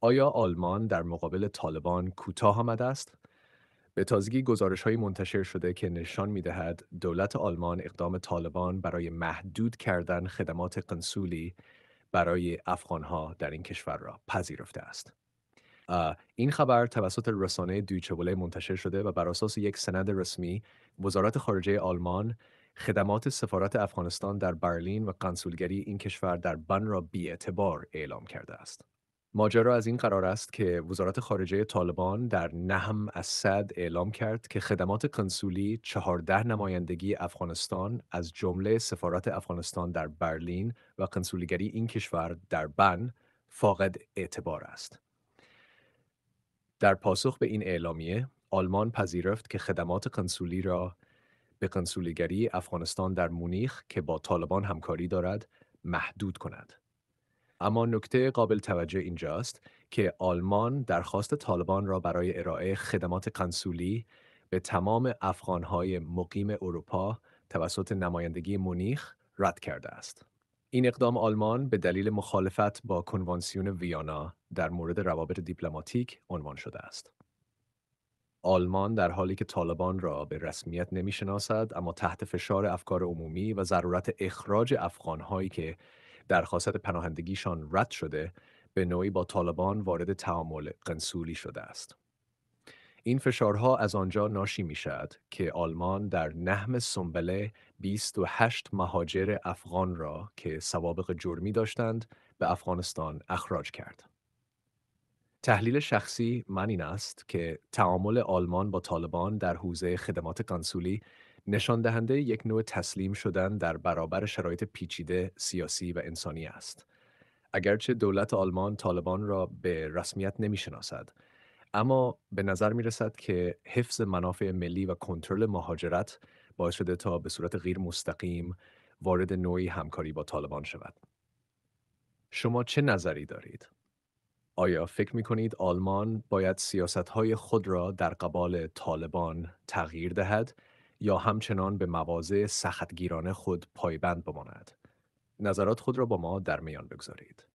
آیا آلمان در مقابل طالبان کوتاه آمده است؟ به تازگی های منتشر شده که نشان می‌دهد دولت آلمان اقدام طالبان برای محدود کردن خدمات قنسولی برای ها در این کشور را پذیرفته است. این خبر توسط رسانه دویچه منتشر شده و بر اساس یک سند رسمی وزارت خارجه آلمان خدمات سفارت افغانستان در برلین و قنسولگری این کشور در بن را بی‌اعتبار اعلام کرده است. ماجرا از این قرار است که وزارت خارجه طالبان در نهم اسد اعلام کرد که خدمات کنسولی چهارده نمایندگی افغانستان از جمله سفارت افغانستان در برلین و کنسولیگری این کشور در بن فاقد اعتبار است. در پاسخ به این اعلامیه، آلمان پذیرفت که خدمات کنسولی را به کنسولیگری افغانستان در مونیخ که با طالبان همکاری دارد محدود کند. اما نکته قابل توجه اینجاست که آلمان درخواست طالبان را برای ارائه خدمات کنسولی به تمام افغانهای مقیم اروپا توسط نمایندگی مونیخ رد کرده است. این اقدام آلمان به دلیل مخالفت با کنوانسیون ویانا در مورد روابط دیپلماتیک عنوان شده است. آلمان در حالی که طالبان را به رسمیت نمی‌شناسد، اما تحت فشار افکار عمومی و ضرورت اخراج افغانهایی که درخواست پناهندگیشان رد شده به نوعی با طالبان وارد تعامل قنصولی شده است. این فشارها از آنجا ناشی می شود که آلمان در نهم سنبله 28 مهاجر افغان را که سوابق جرمی داشتند به افغانستان اخراج کرد. تحلیل شخصی من این است که تعامل آلمان با طالبان در حوزه خدمات قنصولی نشان دهنده یک نوع تسلیم شدن در برابر شرایط پیچیده سیاسی و انسانی است. اگرچه دولت آلمان طالبان را به رسمیت نمی اما به نظر می رسد که حفظ منافع ملی و کنترل مهاجرت باعث شده تا به صورت غیر مستقیم وارد نوعی همکاری با طالبان شود. شما چه نظری دارید؟ آیا فکر می کنید آلمان باید سیاست خود را در قبال طالبان تغییر دهد یا همچنان به مواضع سختگیرانه خود پایبند بماند نظرات خود را با ما در میان بگذارید